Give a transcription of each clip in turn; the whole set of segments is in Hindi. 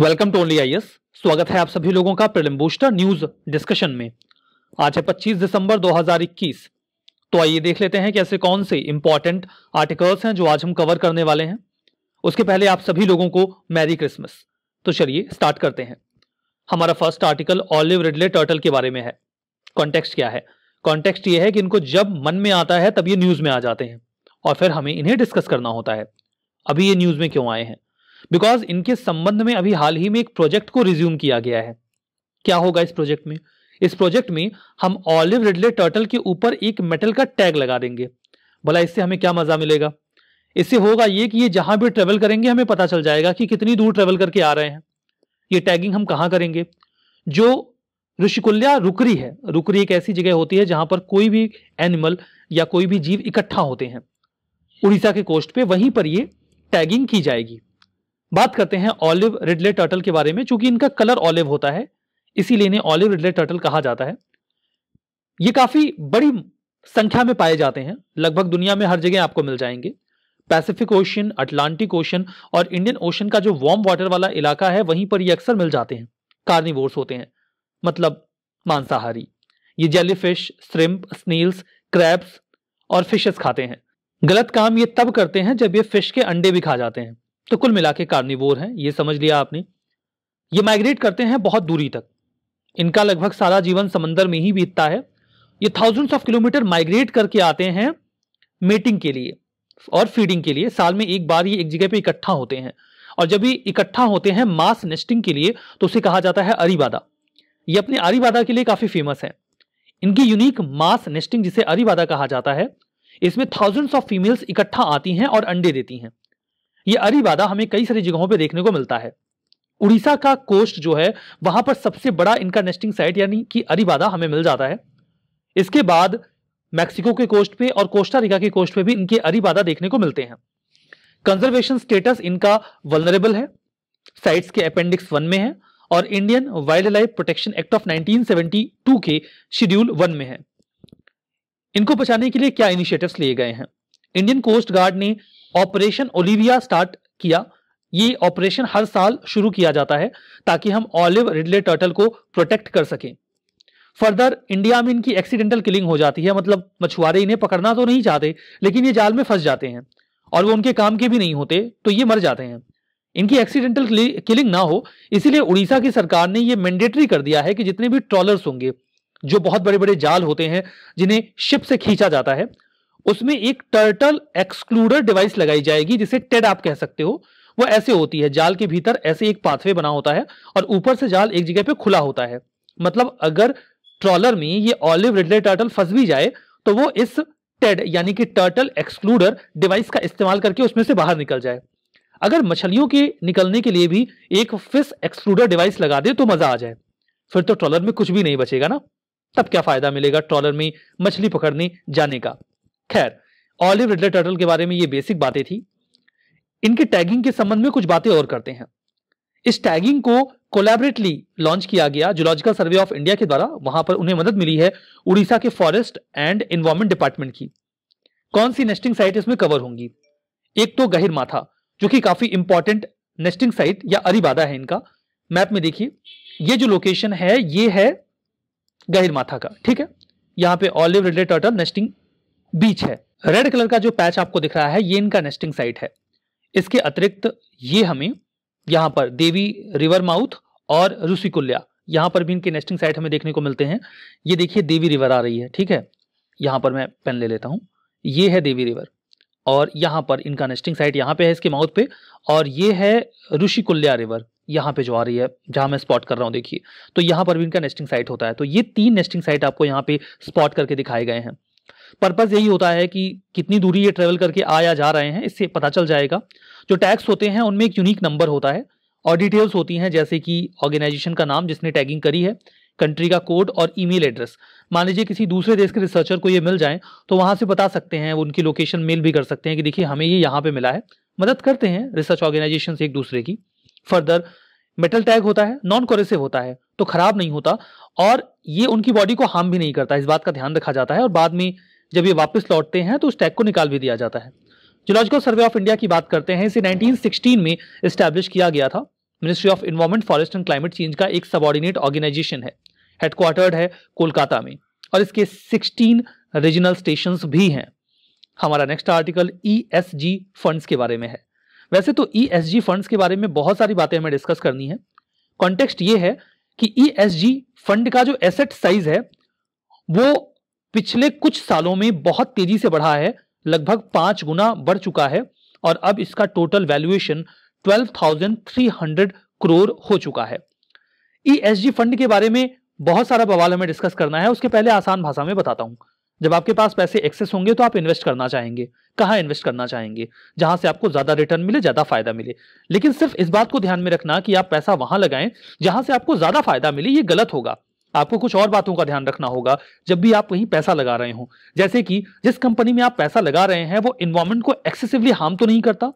वेलकम टू ओनली आईएएस स्वागत है आप सभी लोगों का प्रिलिम बूस्टर न्यूज डिस्कशन में आज है 25 दिसंबर 2021 तो आइए देख लेते हैं कि ऐसे कौन से इंपॉर्टेंट आर्टिकल्स हैं जो आज हम कवर करने वाले हैं उसके पहले आप सभी लोगों को मैरी क्रिसमस तो चलिए स्टार्ट करते हैं हमारा first article olive ridley turtle के बारे में है कॉन्टेक्स्ट क्या है कॉन्टेक्स्ट ये है कि इनको जब मन में आता है तब ये न्यूज में आ जाते हैं और फिर हमें इन्हें डिस्कस करना होता है अभी ये न्यूज में क्यों आए हैं बिकॉज इनके संबंध में अभी हाल ही में एक प्रोजेक्ट को रिज्यूम किया गया है क्या होगा इस प्रोजेक्ट में इस प्रोजेक्ट में हम ऑलिव रिडले टर्टल के ऊपर एक मेटल का टैग लगा देंगे भला इससे हमें क्या मजा मिलेगा इससे होगा ये कि ये जहां भी ट्रेवल करेंगे हमें पता चल जाएगा कि कितनी दूर ट्रेवल करके आ रहे हैं ये टैगिंग हम कहाँ करेंगे जो ऋषिकुल्या रुकरी है रुकरी एक ऐसी जगह होती है जहां पर कोई भी एनिमल या कोई भी जीव इकट्ठा होते हैं उड़ीसा के कोस्ट पे वहीं पर ये टैगिंग की जाएगी बात करते हैं ऑलिव रिडले टर्टल के बारे में चूंकि इनका कलर ऑलिव होता है इसीलिए इन्हें ऑलिव रिडले टर्टल कहा जाता है ये काफी बड़ी संख्या में पाए जाते हैं लगभग दुनिया में हर जगह आपको मिल जाएंगे पैसिफिक ओशन अटलांटिक ओशन और इंडियन ओशन का जो वार्म वाटर वाला इलाका है वहीं पर ये अक्सर मिल जाते हैं कार्निवोर्स होते हैं मतलब मांसाहारी ये जेलीफिश श्रिम्प स्नील्स क्रैब्स और फिशेस खाते हैं गलत काम ये तब करते हैं जब ये फिश के अंडे भी खा जाते हैं तो कुल मिला के कार्निवोर हैं ये समझ लिया आपने ये माइग्रेट करते हैं बहुत दूरी तक इनका लगभग सारा जीवन समंदर में ही बीतता है ये थाउजेंड्स ऑफ किलोमीटर माइग्रेट करके आते हैं मेटिंग के लिए और फीडिंग के लिए साल में एक बार ये एक जगह पे इकट्ठा होते हैं और जब ये इकट्ठा होते हैं मास नेस्टिंग के लिए तो उसे कहा जाता है अरीबादा ये अपने अरीबादा के लिए काफी फेमस है इनकी यूनिक मास नेस्टिंग जिसे अरीबादा कहा जाता है इसमें थाउजेंड्स ऑफ फीमेल्स इकट्ठा आती हैं और अंडे देती हैं ये अरिबादा हमें कई सारी जगहों पर देखने को मिलता है उड़ीसा का कोस्ट जो है वहां पर सबसे बड़ा इनका नेस्टिंग साइट यानी कि अरिबादा हमें मिल जाता है इसके बाद मैक्सिको के कोस्ट पे और कोस्टारिका के कोस्ट पे भी इनके अरिबादा देखने को मिलते हैं कंजर्वेशन स्टेटस इनका वलनरेबल है साइट्स के अपेंडिक्स वन में है और Indian Wild Life Protection Act of 1972 के शेड्यूल वन में है इनको बचाने के लिए क्या इनिशिएटिव्स लिए गए हैं इंडियन कोस्ट गार्ड ने ऑपरेशन ओलिविया स्टार्ट किया ये ऑपरेशन हर साल शुरू किया जाता है ताकि हम ऑलिव रिडले टर्टल को प्रोटेक्ट कर सकें फर्दर इंडिया में इनकी एक्सीडेंटल किलिंग हो जाती है मतलब मछुआरे इन्हें पकड़ना तो नहीं चाहते लेकिन ये जाल में फंस जाते हैं और वो उनके काम के भी नहीं होते तो ये मर जाते हैं इनकी एक्सीडेंटल किलिंग ना हो इसीलिए उड़ीसा की सरकार ने ये मैंडेटरी कर दिया है कि जितने भी ट्रॉलर्स होंगे जो बहुत बड़े बड़े जाल होते हैं जिन्हें शिप से खींचा जाता है उसमें एक टर्टल एक्सक्लूडर डिवाइस लगाई जाएगी जिसे टेड आप कह सकते हो वो ऐसे होती है जाल के भीतर ऐसे एक पाथवे बना होता है और ऊपर से जाल एक जगह पे खुला होता है मतलब अगर ट्रॉलर में ये ऑलिव रिडले टर्टल फंस भी जाए तो वो इस टेड यानी कि टर्टल एक्सक्लूडर डिवाइस का इस्तेमाल करके उसमें से बाहर निकल जाए अगर मछलियों के निकलने के लिए भी एक फिश एक्सक्लूडर डिवाइस लगा दे तो मजा आ जाए फिर तो ट्रॉलर में कुछ भी नहीं बचेगा ना तब क्या फायदा मिलेगा ट्रॉलर में मछली पकड़ने जाने का खैर ऑलिव रिडले टर्टल के बारे में ये बेसिक बातें थी इनके टैगिंग के संबंध में कुछ बातें और करते हैं इस टैगिंग को कोलैबोरेटली लॉन्च किया गया जूलॉजिकल सर्वे ऑफ इंडिया के द्वारा वहां पर उन्हें मदद मिली है उड़ीसा के फॉरेस्ट एंड इन्वायरमेंट डिपार्टमेंट की कौन सी नेस्टिंग साइट इसमें कवर होंगी एक तो गहिर माथा जो कि काफी इंपॉर्टेंट नेस्टिंग साइट या अरिबादा है इनका मैप में देखिए ये जो लोकेशन है ये है गहिर माथा का ठीक है यहाँ पे olive related turtle nesting beach है रेड कलर का जो पैच आपको दिख रहा है ये इनका नेस्टिंग साइट है इसके अतिरिक्त ये हमें यहाँ पर देवी रिवर माउथ और रूसिकुल्या यहाँ पर भी इनके नेस्टिंग साइट हमें देखने को मिलते हैं ये देखिए देवी रिवर आ रही है ठीक है यहाँ पर मैं पेन ले लेता हूँ ये है देवी रिवर और यहाँ पर इनका नेस्टिंग साइट यहाँ पे है इसके माउथ पे और ये है ऋषिकुल्या रिवर यहाँ पे जो आ रही है जहाँ मैं स्पॉट कर रहा हूँ देखिए तो यहाँ पर भी इनका नेस्टिंग साइट होता है तो ये तीन नेस्टिंग साइट आपको यहाँ पे स्पॉट करके दिखाए गए हैं पर्पज़ यही होता है कि कितनी दूरी ये ट्रेवल करके आ या जा रहे हैं इससे पता चल जाएगा जो टैग्स होते हैं उनमें एक यूनिक नंबर होता है और डिटेल्स होती हैं जैसे कि ऑर्गेनाइजेशन का नाम जिसने टैगिंग करी है कंट्री का कोड और ईमेल एड्रेस मान लीजिए किसी दूसरे देश के रिसर्चर को ये मिल जाए तो वहाँ से बता सकते हैं उनकी लोकेशन मेल भी कर सकते हैं कि देखिए हमें ये यहाँ पे मिला है मदद करते हैं रिसर्च ऑर्गेनाइजेशन एक दूसरे की फर्दर मेटल टैग होता है नॉन कोरेसिव होता है तो खराब नहीं होता और ये उनकी बॉडी को हार्म भी नहीं करता इस बात का ध्यान रखा जाता है और बाद में जब ये वापस लौटते हैं तो उस टैग को निकाल भी दिया जाता है जोलॉजिकल सर्वे ऑफ इंडिया की बात करते हैं इसे 1916 में इस्टेब्लिश किया गया था Ministry of Environment Forest and Climate Change का एक सबॉर्डिनेट ऑर्गेनाइजेशन है हेडक्वार्टर्ड है कोलकाता में और इसके 16 रीजनल स्टेशन भी हैं हमारा नेक्स्ट आर्टिकल ई फंड्स के बारे में है वैसे तो ई e फंड्स के बारे में बहुत सारी बातें हमें डिस्कस करनी है कॉन्टेक्स्ट ये है कि ई e फंड का जो एसेट साइज है वो पिछले कुछ सालों में बहुत तेजी से बढ़ा है लगभग पांच गुना बढ़ चुका है और अब इसका टोटल वैल्यूएशन 12,300 करोड़ हो चुका है ई e फंड के बारे में बहुत सारा बवाल हमें डिस्कस करना है उसके पहले आसान भाषा में बताता हूं जब आपके पास पैसे एक्सेस होंगे तो आप इन्वेस्ट करना चाहेंगे कहाँ इन्वेस्ट करना चाहेंगे जहां से आपको ज्यादा रिटर्न मिले ज्यादा फायदा मिले लेकिन सिर्फ इस बात को ध्यान में रखना कि आप पैसा वहां लगाएं जहां से आपको ज्यादा फायदा मिले ये गलत होगा आपको कुछ और बातों का ध्यान रखना होगा जब भी आप कहीं पैसा लगा रहे हो जैसे कि जिस कंपनी में आप पैसा लगा रहे हैं वो इन्वायरमेंट को एक्सेसिवली हार्म तो नहीं करता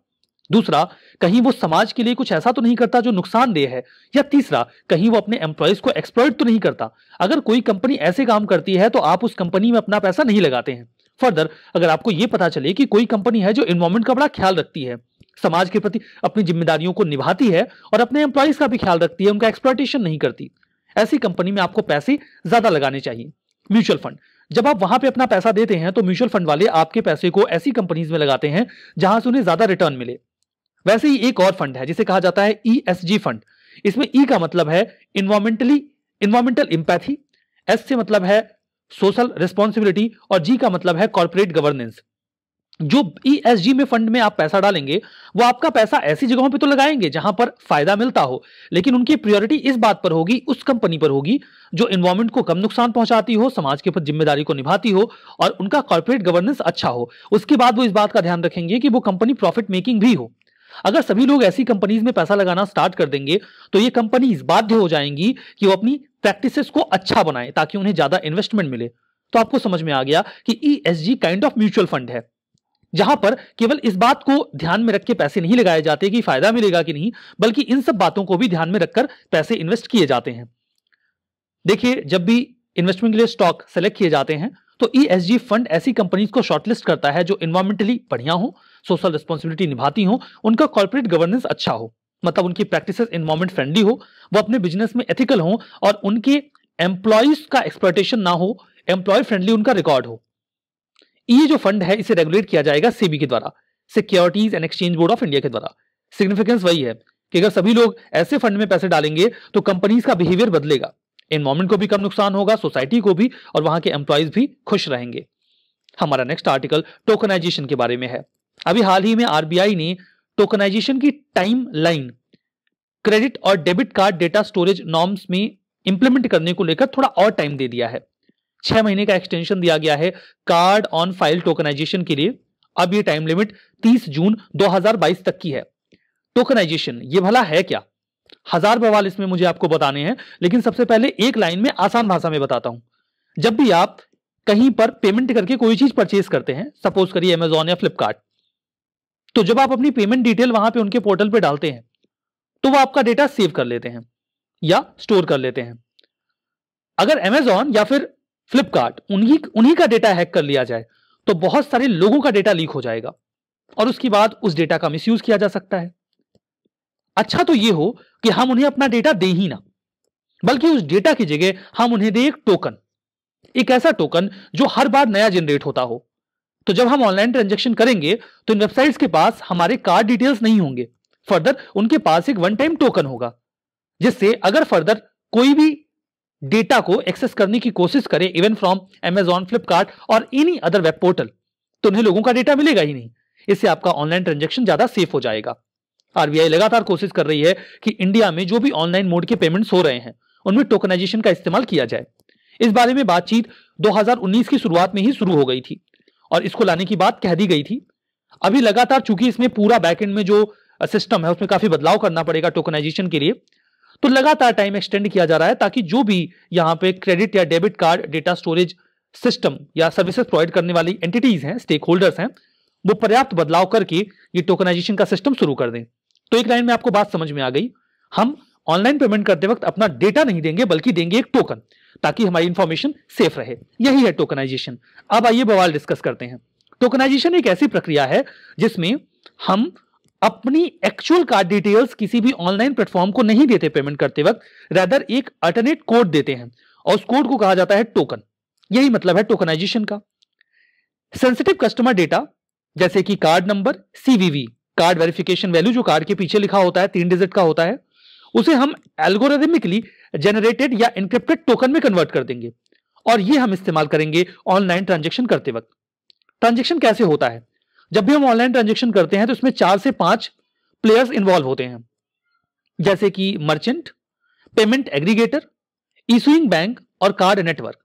दूसरा कहीं वो समाज के लिए कुछ ऐसा तो नहीं करता जो नुकसानदेह है या तीसरा कहीं वो अपने एम्प्लॉयज को एक्सप्लॉयट तो नहीं करता अगर कोई कंपनी ऐसे काम करती है तो आप उस कंपनी में अपना पैसा नहीं लगाते हैं फर्दर अगर आपको ये पता चले कि कोई कंपनी है जो इन्वायरमेंट का बड़ा ख्याल रखती है समाज के प्रति अपनी जिम्मेदारियों को निभाती है और अपने एम्प्लॉयज का भी ख्याल रखती है उनका एक्सप्लॉटेशन नहीं करती ऐसी कंपनी में आपको पैसे ज्यादा लगाने चाहिए म्यूचुअल फंड जब आप वहां पे अपना पैसा देते हैं तो म्यूचुअल फंड वाले आपके पैसे को ऐसी कंपनीज में लगाते हैं जहां से उन्हें ज्यादा रिटर्न मिले वैसे ही एक और फंड है जिसे कहा जाता है ई e फंड इसमें ई e का मतलब है इन्वायरमेंटली इन्वायरमेंटल इंपैथी एस से मतलब है सोशल रिस्पॉन्सिबिलिटी और जी का मतलब है कॉर्पोरेट गवर्नेंस जो ई e में फंड में आप पैसा डालेंगे वो आपका पैसा ऐसी जगहों पे तो लगाएंगे जहां पर फायदा मिलता हो लेकिन उनकी प्रायोरिटी इस बात पर होगी उस कंपनी पर होगी जो इन्वायरमेंट को कम नुकसान पहुंचाती हो समाज के ऊपर जिम्मेदारी को निभाती हो और उनका कॉर्पोरेट गवर्नेंस अच्छा हो उसके बाद वो इस बात का ध्यान रखेंगे कि वो कंपनी प्रॉफिट मेकिंग भी हो अगर सभी लोग ऐसी कंपनीज में पैसा लगाना स्टार्ट कर देंगे तो ये इस बाध्य हो जाएंगी कि वो अपनी प्रैक्टिसेस को अच्छा बनाए ताकि उन्हें ज्यादा इन्वेस्टमेंट मिले तो आपको समझ में आ गया कि E S G kind of mutual fund है जहां पर केवल इस बात को ध्यान में रख के पैसे नहीं लगाए जाते कि फायदा मिलेगा कि नहीं बल्कि इन सब बातों को भी ध्यान में रखकर पैसे इन्वेस्ट किए जाते हैं देखिए जब भी इन्वेस्टमेंट के लिए स्टॉक सेलेक्ट किए जाते हैं तो ई e फंड ऐसी कंपनीज को शॉर्टलिस्ट करता है जो इन्वायरमेंटली बढ़िया हो सोशल रिस्पॉन्सिबिलिटी निभाती हो उनका कॉर्पोरेट गवर्नेंस अच्छा हो मतलब उनकी प्रैक्टिस इन्वायरमेंट फ्रेंडली हो वो अपने बिजनेस में एथिकल हो और उनके एम्प्लॉयज का एक्सपर्टेशन ना हो एम्प्लॉय फ्रेंडली उनका रिकॉर्ड हो ये जो फंड है इसे रेगुलेट किया जाएगा सेबी के द्वारा Securities and Exchange Board of India के द्वारा सिग्निफिकेंस वही है कि अगर सभी लोग ऐसे फंड में पैसे डालेंगे तो कंपनीज का बिहेवियर बदलेगा इन्वायरमेंट को भी कम नुकसान होगा सोसाइटी को भी और वहां के एम्प्लॉयज भी खुश रहेंगे हमारा नेक्स्ट आर्टिकल टोकनाइजेशन के बारे में है अभी हाल ही में आरबीआई ने टोकनाइजेशन की टाइम लाइन क्रेडिट और debit card data storage norms में इंप्लीमेंट करने को लेकर थोड़ा और टाइम दे दिया है छह महीने का एक्सटेंशन दिया गया है कार्ड ऑन फाइल टोकनाइजेशन के लिए अब ये टाइम लिमिट 30 जून 2022 तक की है टोकनाइजेशन ये भला है क्या हजार बवाल इसमें मुझे आपको बताने हैं लेकिन सबसे पहले एक लाइन में आसान भाषा में बताता हूं जब भी आप कहीं पर पेमेंट करके कोई चीज परचेज करते हैं सपोज करिए अमेजोन या फ्लिपकार्ट तो जब आप अपनी पेमेंट डिटेल वहां पे उनके पोर्टल पे डालते हैं तो वो आपका डेटा सेव कर लेते हैं या स्टोर कर लेते हैं अगर अमेजोन या फिर फ्लिपकार्ट उन्हीं उन्हीं का डेटा हैक कर लिया जाए तो बहुत सारे लोगों का डेटा लीक हो जाएगा और उसके बाद उस डेटा का मिसयूज किया जा सकता है अच्छा तो यह हो कि हम उन्हें अपना डेटा दें ही ना बल्कि उस डेटा की जगह हम उन्हें दे एक टोकन एक ऐसा टोकन जो हर बार नया जनरेट होता हो तो जब हम ऑनलाइन ट्रांजेक्शन करेंगे तो इन वेबसाइट्स के पास हमारे कार्ड डिटेल्स नहीं होंगे फर्दर उनके पास एक वन टाइम टोकन होगा जिससे अगर फर्दर कोई भी डेटा को एक्सेस करने की कोशिश करें इवन फ्रॉम एमेजॉन फ्लिपकार्ट और एनी अदर वेब पोर्टल तो उन्हें लोगों का डेटा मिलेगा ही नहीं इससे आपका ऑनलाइन ट्रांजेक्शन ज्यादा सेफ हो जाएगा आरबीआई लगातार कोशिश कर रही है कि इंडिया में जो भी ऑनलाइन मोड के पेमेंट्स हो रहे हैं उनमें टोकनाइजेशन का इस्तेमाल किया जाए इस बारे में बातचीत 2019 की शुरुआत में ही शुरू हो गई थी और इसको लाने की बात कह दी गई थी अभी लगातार चूंकि इसमें पूरा बैकएंड में जो सिस्टम है उसमें काफी बदलाव करना पड़ेगा टोकनाइजेशन के लिए तो लगातार टाइम एक्सटेंड किया जा रहा है ताकि जो भी यहाँ पे क्रेडिट या debit card data storage system या सर्विसेज प्रोवाइड करने वाली एंटिटीज हैं स्टेक होल्डर्स हैं वो पर्याप्त बदलाव करके ये टोकनाइजेशन का सिस्टम शुरू कर दें तो एक लाइन में आपको बात समझ में आ गई हम ऑनलाइन पेमेंट करते वक्त अपना डेटा नहीं देंगे बल्कि देंगे एक टोकन ताकि हमारी इंफॉर्मेशन सेफ रहे यही है टोकनाइजेशन अब आइए बवाल डिस्कस करते हैं टोकनाइजेशन एक ऐसी प्रक्रिया है जिसमें हम अपनी एक्चुअल कार्ड डिटेल्स किसी भी ऑनलाइन प्लेटफॉर्म को नहीं देते पेमेंट करते वक्त रेदर एक अल्टरनेट कोड देते हैं और उस कोड को कहा जाता है टोकन यही मतलब है टोकनाइजेशन का सेंसिटिव कस्टमर डेटा जैसे कि card number CVV card verification value जो कार्ड के पीछे लिखा होता है तीन डिजिट का होता है उसे हम एल्गोरिदमिकली जनरेटेड या इंक्रिप्टेड टोकन में कन्वर्ट कर देंगे और ये हम इस्तेमाल करेंगे ऑनलाइन ट्रांजेक्शन करते वक्त ट्रांजेक्शन कैसे होता है जब भी हम ऑनलाइन ट्रांजेक्शन करते हैं तो इसमें चार से पांच प्लेयर्स इन्वॉल्व होते हैं जैसे कि merchant payment aggregator issuing bank और कार्ड नेटवर्क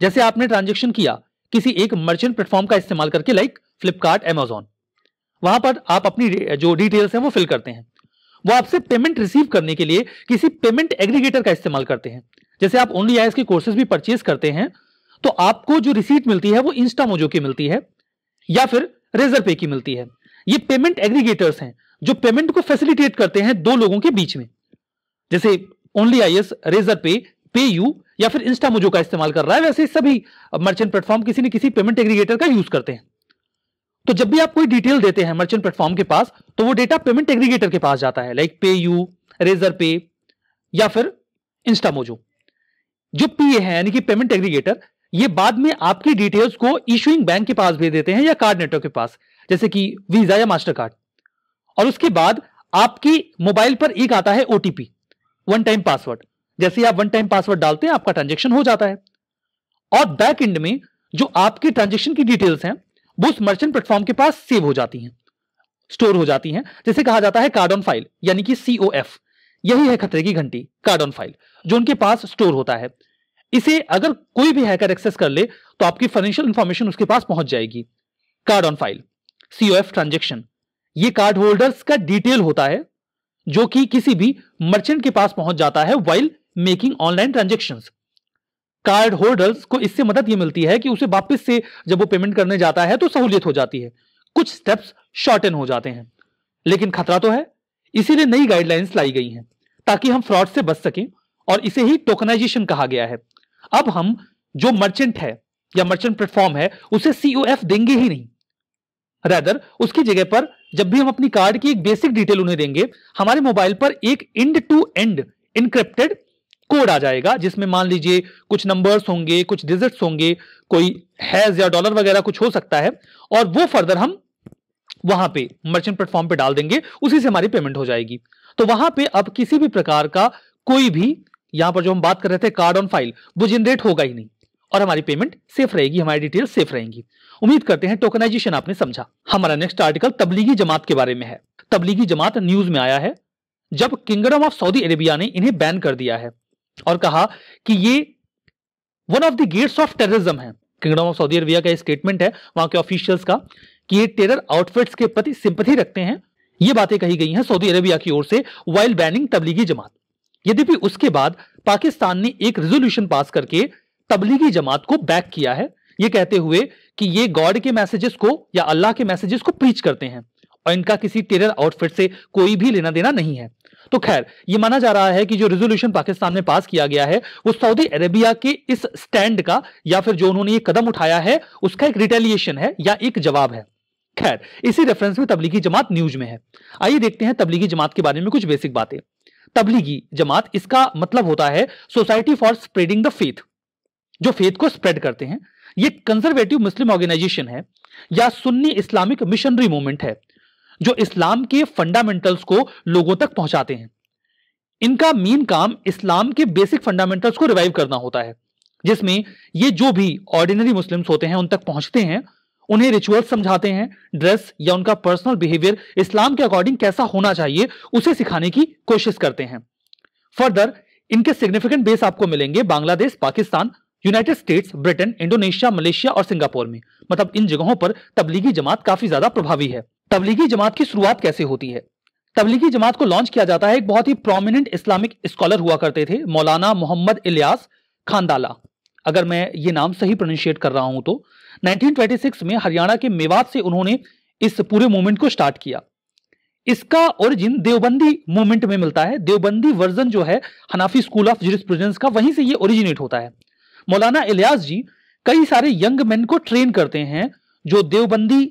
जैसे आपने ट्रांजेक्शन किया किसी एक मर्चेंट प्लेटफॉर्म का इस्तेमाल करके लाइक फ्लिपकार्ट एमेजॉन वहां पर आप अपनी जो डिटेल्स हैं वो फिल करते हैं वो आपसे पेमेंट रिसीव करने के लिए किसी पेमेंट एग्रीगेटर का इस्तेमाल करते हैं जैसे आप ओनली आई के कोर्सेज भी परचेज करते हैं तो आपको जो रिसीट मिलती है वो इंस्टा मोजो की मिलती है या फिर रेजर पे की मिलती है ये पेमेंट एग्रीगेटर्स हैं जो पेमेंट को फैसिलिटेट करते हैं दो लोगों के बीच में जैसे ओनली आई एस रेजर पे पे यू या फिर इंस्टा मोजो का इस्तेमाल कर रहा है वैसे सभी मर्चेंट प्लेटफॉर्म किसी न किसी पेमेंट एग्रीगेटर का यूज करते हैं तो जब भी आप कोई डिटेल देते हैं मर्चेंट प्लेटफॉर्म के पास तो वो डेटा पेमेंट एग्रीगेटर के पास जाता है लाइक पे यू रेजर पे या फिर इंस्टामोजो जो पीए है यानी कि पेमेंट एग्रीगेटर ये बाद में आपकी डिटेल्स को इशुइंग बैंक के पास भेज देते हैं या कार्ड नेटवर्क के पास जैसे कि वीजा या मास्टर कार्ड और उसके बाद आपकी मोबाइल पर एक आता है ओटीपी वन टाइम पासवर्ड जैसे आप वन टाइम पासवर्ड डालते हैं आपका ट्रांजेक्शन हो जाता है और बैक एंड में जो आपके ट्रांजेक्शन की डिटेल्स हैं वो उस मर्चेंट प्लेटफॉर्म के पास सेव हो जाती हैं स्टोर हो जाती हैं जैसे कहा जाता है कार्ड ऑन फाइल यानी कि एफ यही है खतरे की घंटी कार्ड ऑन फाइल जो उनके पास स्टोर होता है इसे अगर कोई भी हैकर एक्सेस कर ले तो आपकी फाइनेंशियल इंफॉर्मेशन उसके पास पहुंच जाएगी card on file CO F transaction ये कार्ड होल्डर्स का डिटेल होता है जो कि किसी भी मर्चेंट के पास पहुंच जाता है while making online transaction card holders को इससे मदद ये मिलती है कि उसे वापस से जब वो पेमेंट करने जाता है तो सहूलियत हो जाती है कुछ स्टेप्स शॉर्ट हो जाते हैं लेकिन खतरा तो है इसीलिए नई गाइडलाइंस लाई गई हैं ताकि हम फ्रॉड से बच सकें और इसे ही टोकनाइजेशन कहा गया है अब हम जो मर्चेंट है या मर्चेंट प्लेटफॉर्म है उसे सीओएफ देंगे ही नहीं रेदर उसकी जगह पर जब भी हम अपनी कार्ड की एक बेसिक डिटेल उन्हें देंगे हमारे मोबाइल पर एक end to end encrypted code आ जाएगा जिसमें मान लीजिए कुछ नंबर्स होंगे कुछ डिजिट्स होंगे कोई हैज या डॉलर वगैरह कुछ हो सकता है और वो फर्दर हम वहां पे मर्चेंट प्लेटफॉर्म पे डाल देंगे उसी से हमारी पेमेंट हो जाएगी तो वहां पे अब किसी भी प्रकार का कोई भी यहां पर जो हम बात कर रहे थे कार्ड ऑन फाइल वो जनरेट होगा ही नहीं और हमारी पेमेंट सेफ रहेगी हमारी डिटेल सेफ रहेंगी उम्मीद करते हैं टोकनाइजेशन आपने समझा हमारा नेक्स्ट आर्टिकल तबलीगी जमात के बारे में है तबलीगी जमात न्यूज में आया है जब किंगडम ऑफ सऊदी अरेबिया ने इन्हें बैन कर दिया है और कहा कि ये one of the gates of terrorism है किंगडम ऑफ सऊदी अरेबिया का स्टेटमेंट है वहां के ऑफिशियल्स का कि ये टेरर आउटफिट्स के प्रति सिंपथी रखते हैं ये बातें कही गई हैं सऊदी अरेबिया की ओर से वाइल्ड बैनिंग तबलीगी जमात यद्यपि उसके बाद पाकिस्तान ने एक रेजोल्यूशन पास करके तबलीगी जमात को बैक किया है ये कहते हुए कि ये गॉड के मैसेजेस को या अल्लाह के मैसेजेस को प्रीच करते हैं और इनका किसी टेरर आउटफिट से कोई भी लेना देना नहीं है तो खैर ये माना जा रहा है कि जो रेजोल्यूशन पाकिस्तान में पास किया गया है वो सऊदी अरेबिया के इस स्टैंड का या फिर जो उन्होंने ये कदम उठाया है उसका एक रिटेलिएशन है या एक जवाब है खैर इसी रेफरेंस में तबलीगी जमात न्यूज में है आइए देखते हैं तबलीगी जमात के बारे में कुछ बेसिक बातें तबलीगी जमात इसका मतलब होता है society for spreading the faith जो फेथ को स्प्रेड करते हैं ये कंजर्वेटिव मुस्लिम ऑर्गेनाइजेशन है या सुन्नी इस्लामिक मिशनरी मूवमेंट है जो इस्लाम के फंडामेंटल्स को लोगों तक पहुंचाते हैं इनका मेन काम इस्लाम के बेसिक फंडामेंटल्स को रिवाइव करना होता है जिसमें ये जो भी ऑर्डिनरी मुस्लिम्स होते हैं उन तक पहुंचते हैं उन्हें रिचुअल समझाते हैं ड्रेस या उनका पर्सनल बिहेवियर इस्लाम के अकॉर्डिंग कैसा होना चाहिए उसे सिखाने की कोशिश करते हैं फर्दर इनके सिग्निफिकेंट बेस आपको मिलेंगे Bangladesh Pakistan United States Britain Indonesia Malaysia और सिंगापुर में मतलब इन जगहों पर तबलीगी जमात काफी ज्यादा प्रभावी है तबलीगी जमात की शुरुआत कैसे होती है तबलीगी जमात को लॉन्च किया जाता है एक बहुत ही प्रोमिनेंट इस्लामिक स्कॉलर हुआ करते थे मौलाना मोहम्मद इलियास खानदाला अगर मैं ये नाम सही प्रोनशिएट कर रहा हूं तो 1926 में हरियाणा के मेवात से उन्होंने इस पूरे मूवमेंट को स्टार्ट किया इसका ओरिजिन देवबंदी मूवमेंट में मिलता है देवबंदी वर्जन जो है हनाफी स्कूल ऑफ जुडिस का वहीं से ये ओरिजिनेट होता है मौलाना इलियास जी कई सारे यंग मैन को ट्रेन करते हैं जो देवबंदी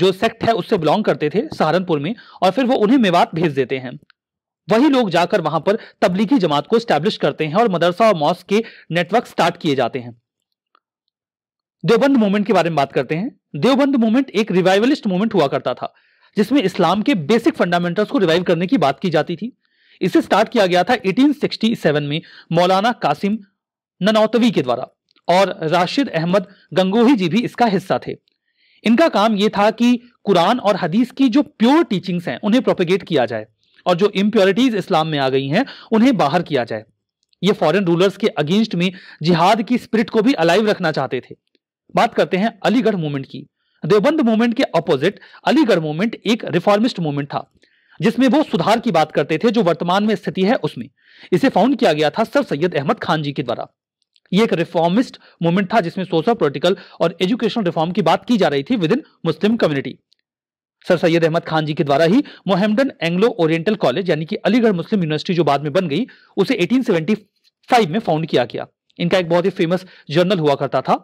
जो सेक्ट है उससे बिलोंग करते थे सहारनपुर में और फिर वो उन्हें मेवात भेज देते हैं वही लोग जाकर वहां पर तबलीगी जमात को स्टैब्लिश करते हैं और मदरसा और मॉस्क के नेटवर्क स्टार्ट किए जाते हैं देवबंद मूवमेंट के बारे में बात करते हैं देवबंद मूवमेंट एक रिवाइवलिस्ट मूवमेंट हुआ करता था जिसमें इस्लाम के बेसिक फंडामेंटल्स को रिवाइव करने की बात की जाती थी इसे स्टार्ट किया गया था 1867 में मौलाना कासिम ननौतवी के द्वारा और राशिद अहमद गंगोही जी भी इसका हिस्सा थे इनका काम यह था कि कुरान और हदीस की जो प्योर टीचिंग्स हैं उन्हें प्रोपेगेट किया जाए और जो इम्प्योरिटीज इस्लाम में आ गई हैं उन्हें बाहर किया जाए ये फॉरेन रूलर्स के अगेंस्ट में जिहाद की स्पिरिट को भी अलाइव रखना चाहते थे बात करते हैं अलीगढ़ मूवमेंट की देवबंद मूवमेंट के अपोजिट अलीगढ़ मूवमेंट एक रिफॉर्मिस्ट मूवमेंट था जिसमें वो सुधार की बात करते थे जो वर्तमान में स्थिति है उसमें इसे फाउंड किया गया था सर सैयद अहमद खान जी के द्वारा ये एक रिफॉर्मिस्ट मूवमेंट था जिसमें सोशल पोलिटिकल और एजुकेशनल रिफॉर्म की बात की जा रही थी within Muslim community sir Sayyid Ahmad Khan ji के द्वारा ही मोहम्मदन एंग्लो ओरिएंटल कॉलेज यानी कि अलीगढ़ मुस्लिम यूनिवर्सिटी जो बाद में बन गई उसे 1875 में फाउंड किया गया इनका एक बहुत ही फेमस जर्नल हुआ करता था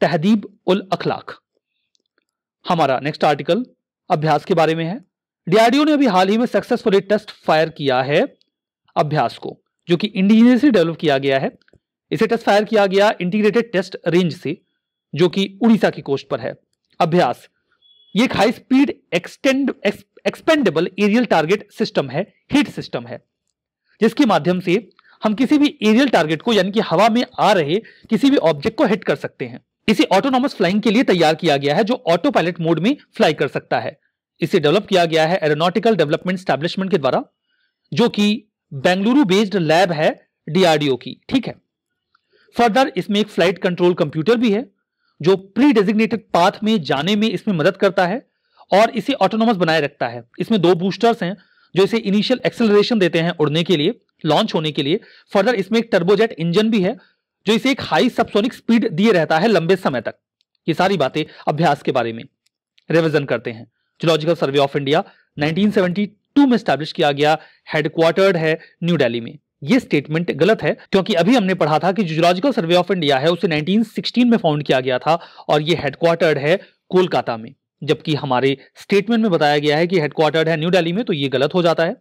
तहदीब उल अखलाक हमारा नेक्स्ट आर्टिकल अभ्यास के बारे में है डीआरडीओ ने अभी हाल ही में सक्सेसफुली टेस्ट फायर किया है अभ्यास को जो कि इंडिजीनियसली डेवलप किया गया है इसे टेस्ट फायर किया गया इंटीग्रेटेड टेस्ट रेंज से जो कि उड़ीसा की कोस्ट पर है अभ्यास ये एक high speed extend expendable aerial target system है हिट सिस्टम है जिसके माध्यम से हम किसी भी एरियल टारगेट को यानी कि हवा में आ रहे किसी भी ऑब्जेक्ट को हिट कर सकते हैं इसे ऑटोनॉमस फ्लाइंग के लिए तैयार किया गया है जो ऑटो पायलट मोड में फ्लाई कर सकता है इसे डेवलप किया गया है एरोनॉटिकल डेवलपमेंट स्टैब्लिशमेंट के द्वारा जो कि बेंगलुरु बेस्ड लैब है डीआरडीओ की ठीक है फर्दर इसमें एक फ्लाइट कंट्रोल कंप्यूटर भी है जो प्री डेजिग्नेटेड पाथ में जाने में इसमें मदद करता है और इसे ऑटोनोमस बनाए रखता है इसमें दो बूस्टर्स हैं जो इसे इनिशियल एक्सेलरेशन देते हैं उड़ने के लिए लॉन्च होने के लिए फर्दर इसमें एक टर्बोजेट इंजन भी है जो इसे एक हाई सबसोनिक स्पीड दिए रहता है लंबे समय तक ये सारी बातें अभ्यास के बारे में रिविजन करते हैं जोलॉजिकल सर्वे ऑफ इंडिया 1972 में स्टैब्लिश किया गया हेडक्वार्टर्ड है न्यू दिल्ली में ये स्टेटमेंट गलत है क्योंकि अभी हमने पढ़ा था कि जियोलॉजिकल सर्वे ऑफ इंडिया है उसे 1916 में फाउंड किया गया था और ये हेडक्वार्टर्ड है कोलकाता में जबकि हमारे स्टेटमेंट में बताया गया है कि हेडक्वार्टर्ड है न्यू दिल्ली में तो ये गलत हो जाता है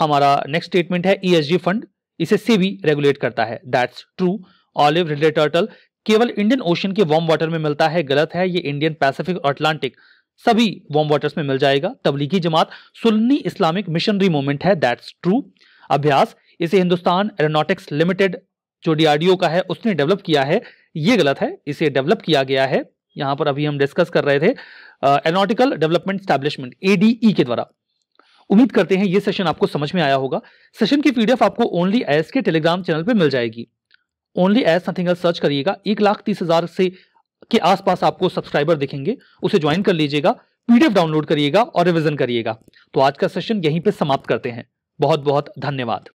हमारा नेक्स्ट स्टेटमेंट है ई e फंड इसे से भी रेगुलेट करता है दैट्स ट्रू ऑलिव रिले टर्टल केवल इंडियन ओशन के वार्म वाटर में मिलता है गलत है ये इंडियन पैसिफिक और अटलांटिक सभी वार्म वाटर्स में मिल जाएगा Tablighi Jamaat Sunni Islamic missionary movement है दैट्स ट्रू अभ्यास इसे हिंदुस्तान एरोनॉटिक्स लिमिटेड जो डीआरडीओ का है उसने डेवलप किया है ये गलत है इसे डेवलप किया गया है यहां पर अभी हम डिस्कस कर रहे थे एरोनॉटिकल डेवलपमेंट स्टैब्लिशमेंट एडीई के द्वारा उम्मीद करते हैं ये सेशन आपको समझ में आया होगा सेशन की पीडीएफ आपको ओनली एस के टेलीग्राम चैनल पर मिल जाएगी only IAS nothing else search करिएगा एक लाख तीस हजार से के आसपास आपको सब्सक्राइबर दिखेंगे उसे ज्वाइन कर लीजिएगा पीडीएफ डाउनलोड करिएगा और रिविजन करिएगा तो आज का सेशन यहीं पर समाप्त करते हैं बहुत बहुत धन्यवाद